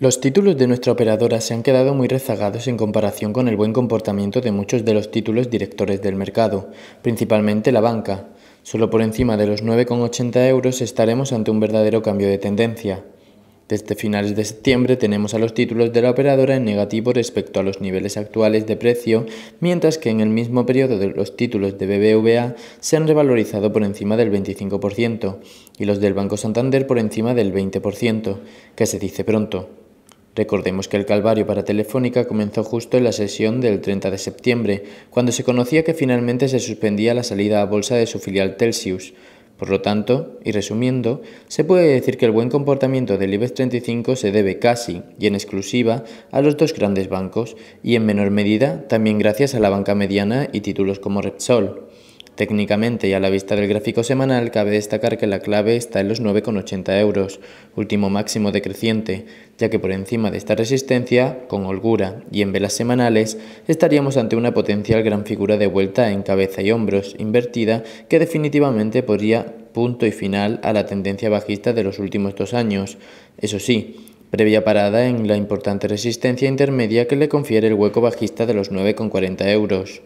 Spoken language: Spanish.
Los títulos de nuestra operadora se han quedado muy rezagados en comparación con el buen comportamiento de muchos de los títulos directores del mercado, principalmente la banca. Solo por encima de los 9,80 euros estaremos ante un verdadero cambio de tendencia. Desde finales de septiembre tenemos a los títulos de la operadora en negativo respecto a los niveles actuales de precio, mientras que en el mismo periodo los títulos de BBVA se han revalorizado por encima del 25% y los del Banco Santander por encima del 20%, que se dice pronto. Recordemos que el calvario para Telefónica comenzó justo en la sesión del 30 de septiembre, cuando se conocía que finalmente se suspendía la salida a bolsa de su filial Telsius. Por lo tanto, y resumiendo, se puede decir que el buen comportamiento del IBEX 35 se debe casi y en exclusiva a los dos grandes bancos y en menor medida también gracias a la banca mediana y títulos como Repsol. Técnicamente y a la vista del gráfico semanal, cabe destacar que la clave está en los 9,80 euros, último máximo decreciente, ya que por encima de esta resistencia, con holgura y en velas semanales, estaríamos ante una potencial gran figura de vuelta en cabeza y hombros invertida que definitivamente podría punto y final a la tendencia bajista de los últimos dos años. Eso sí, previa parada en la importante resistencia intermedia que le confiere el hueco bajista de los 9,40 euros.